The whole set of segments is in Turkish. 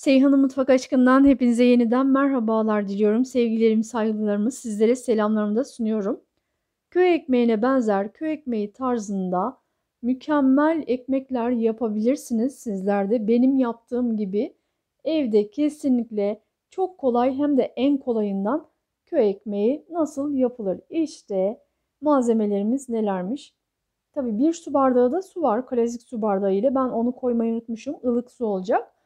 Seyhan'ın Mutfak Aşkından hepinize yeniden merhabalar diliyorum. Sevgilerimi, saygılarımı sizlere selamlarımı da sunuyorum. Köy ekmeğine benzer köy ekmeği tarzında mükemmel ekmekler yapabilirsiniz sizler de. Benim yaptığım gibi evde kesinlikle çok kolay hem de en kolayından köy ekmeği nasıl yapılır? İşte malzemelerimiz nelermiş? Tabii bir su bardağı da su var. Klasik su bardağı ile ben onu koymayı unutmuşum. Ilık su olacak.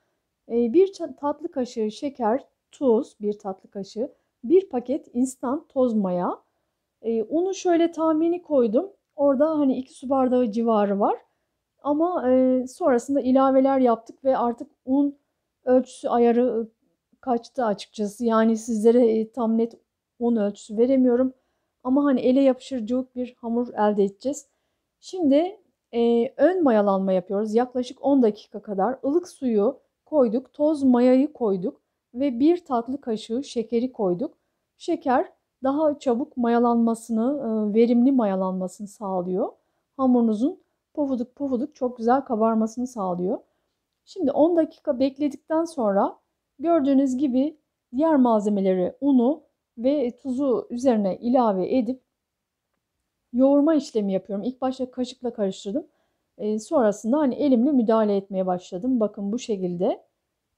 Ee, bir tatlı kaşığı şeker, tuz, bir tatlı kaşığı, bir paket instant toz maya. Ee, unu şöyle tahmini koydum. Orada hani iki su bardağı civarı var. Ama e, sonrasında ilaveler yaptık ve artık un ölçüsü ayarı e, kaçtı açıkçası. Yani sizlere e, tam net un ölçüsü veremiyorum. Ama hani ele yapışır cıvık bir hamur elde edeceğiz. Şimdi ön mayalanma yapıyoruz. Yaklaşık 10 dakika kadar ılık suyu koyduk, toz mayayı koyduk ve bir tatlı kaşığı şekeri koyduk. Şeker daha çabuk mayalanmasını, e, verimli mayalanmasını sağlıyor. Hamurunuzun pofuduk pofuduk çok güzel kabarmasını sağlıyor. Şimdi 10 dakika bekledikten sonra gördüğünüz gibi diğer malzemeleri unu ve tuzu üzerine ilave edip yoğurma işlemi yapıyorum. İlk başta kaşıkla karıştırdım sonrasında hani elimle müdahale etmeye başladım. Bakın bu şekilde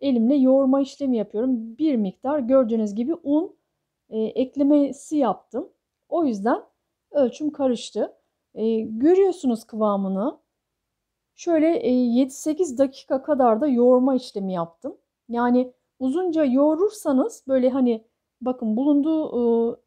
elimle yoğurma işlemi yapıyorum. Bir miktar gördüğünüz gibi un eklemesi yaptım. O yüzden ölçüm karıştı. görüyorsunuz kıvamını. Şöyle 7-8 dakika kadar da yoğurma işlemi yaptım. Yani uzunca yoğurursanız böyle hani bakın bulunduğu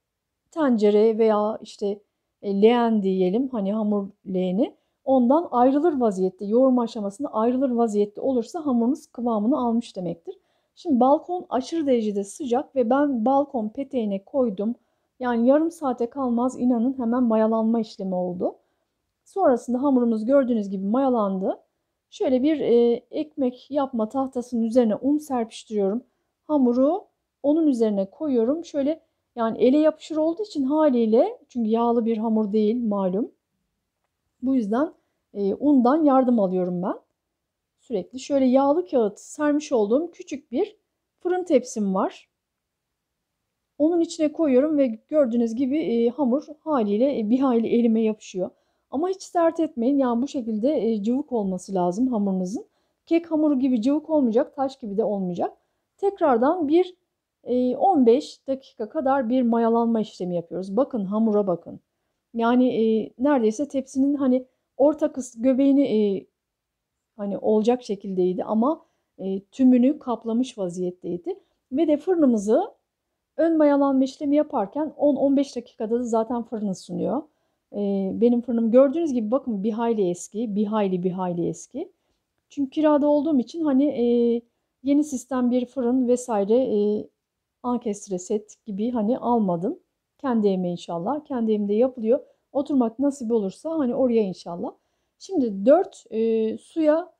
tencere veya işte e, leğen diyelim hani hamur leğeni ondan ayrılır vaziyette, yoğurma aşamasında ayrılır vaziyette olursa hamurunuz kıvamını almış demektir. Şimdi balkon aşırı derecede sıcak ve ben balkon peteğine koydum. Yani yarım saate kalmaz inanın hemen mayalanma işlemi oldu. Sonrasında hamurumuz gördüğünüz gibi mayalandı. Şöyle bir e, ekmek yapma tahtasının üzerine un serpiştiriyorum. Hamuru onun üzerine koyuyorum. Şöyle yani ele yapışır olduğu için haliyle çünkü yağlı bir hamur değil malum. Bu yüzden e, undan yardım alıyorum ben. Sürekli şöyle yağlı kağıt sermiş olduğum küçük bir fırın tepsim var. Onun içine koyuyorum ve gördüğünüz gibi e, hamur haliyle e, bir hayli elime yapışıyor. Ama hiç sert etmeyin. Yani bu şekilde e, cıvık olması lazım hamurunuzun. Kek hamuru gibi cıvık olmayacak, taş gibi de olmayacak. Tekrardan bir e, 15 dakika kadar bir mayalanma işlemi yapıyoruz. Bakın hamura bakın. Yani e, neredeyse tepsinin hani Orta kısmı göbeğini e, hani olacak şekildeydi ama e, tümünü kaplamış vaziyetteydi. Ve de fırınımızı ön mayalanma işlemi yaparken 10-15 dakikada da zaten fırını sunuyor. E, benim fırınım gördüğünüz gibi bakın bir hayli eski, bir hayli bir hayli eski. Çünkü kirada olduğum için hani e, yeni sistem bir fırın vesaire e, ankestre set gibi hani almadım. Kendi evime inşallah. Kendi evimde yapılıyor oturmak nasip olursa hani oraya inşallah. Şimdi 4 e, suya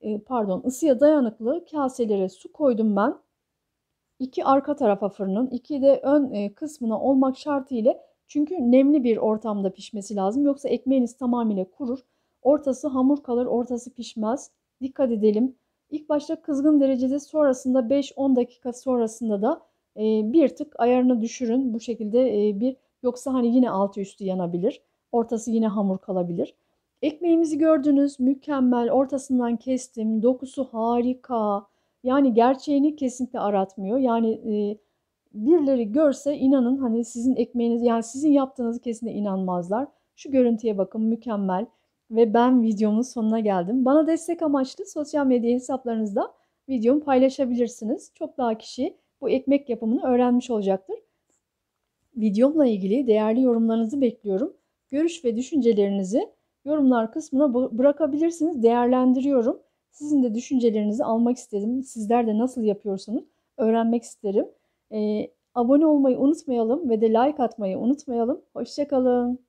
e, pardon ısıya dayanıklı kaselere su koydum ben. 2 arka tarafa fırının iki de ön e, kısmına olmak şartıyla çünkü nemli bir ortamda pişmesi lazım. Yoksa ekmeğiniz tamamıyla kurur. Ortası hamur kalır, ortası pişmez. Dikkat edelim. İlk başta kızgın derecede sonrasında 5-10 dakika sonrasında da e, bir tık ayarını düşürün. Bu şekilde e, bir Yoksa hani yine altı üstü yanabilir. Ortası yine hamur kalabilir. Ekmeğimizi gördünüz mükemmel ortasından kestim dokusu harika yani gerçeğini kesinlikle aratmıyor yani e, birileri görse inanın hani sizin ekmeğiniz yani sizin yaptığınızı kesinlikle inanmazlar. Şu görüntüye bakın mükemmel ve ben videomun sonuna geldim. Bana destek amaçlı sosyal medya hesaplarınızda videomu paylaşabilirsiniz. Çok daha kişi bu ekmek yapımını öğrenmiş olacaktır. Videomla ilgili değerli yorumlarınızı bekliyorum. Görüş ve düşüncelerinizi yorumlar kısmına bırakabilirsiniz. Değerlendiriyorum. Sizin de düşüncelerinizi almak istedim. Sizler de nasıl yapıyorsunuz öğrenmek isterim. Ee, abone olmayı unutmayalım ve de like atmayı unutmayalım. Hoşçakalın.